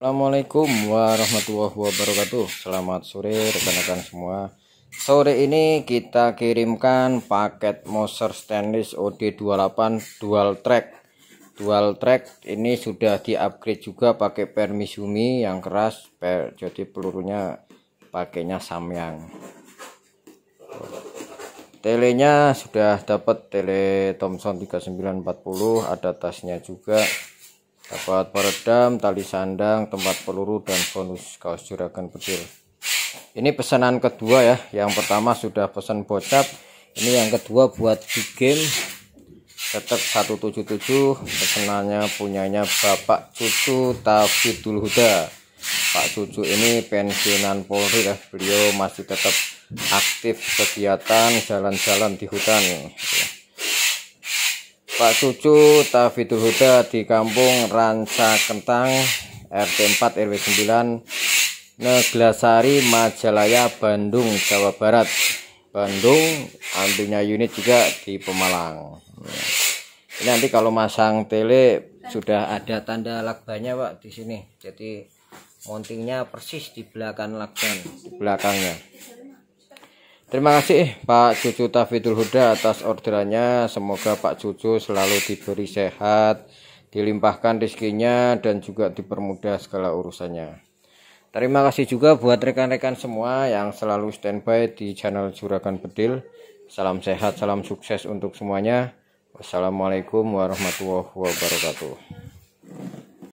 Assalamualaikum warahmatullahi wabarakatuh Selamat sore rekan-rekan semua Sore ini kita kirimkan paket Moser Stainless OD28 dual track Dual track ini sudah di upgrade juga pakai permisumi yang keras per, Jadi pelurunya pakainya samyang Telenya sudah dapat tele Thomson 3940 Ada tasnya juga dapat peredam, tali sandang, tempat peluru dan bonus kaos juragan petir Ini pesanan kedua ya. Yang pertama sudah pesan bocap. Ini yang kedua buat big game tetap 177 pesenannya punyanya Bapak Cucu Tafidul Huda Pak Cucu ini pensiunan Polri ya beliau masih tetap aktif kegiatan jalan-jalan di hutan Pak Cucu Tafidul Huda di Kampung Ranca Kentang RT 4 RW 9 Neglasari Majalaya Bandung Jawa Barat Bandung ambilnya unit juga di Pemalang ini nanti kalau masang tele sudah ada tanda lakbanya Pak di sini jadi mountingnya persis di belakang lakban di belakangnya Terima kasih eh, Pak Cucu Tafidul Huda atas orderannya. Semoga Pak Cucu selalu diberi sehat, dilimpahkan rezekinya dan juga dipermudah segala urusannya. Terima kasih juga buat rekan-rekan semua yang selalu standby di channel Juragan Bedil. Salam sehat, salam sukses untuk semuanya. Wassalamualaikum warahmatullahi wabarakatuh.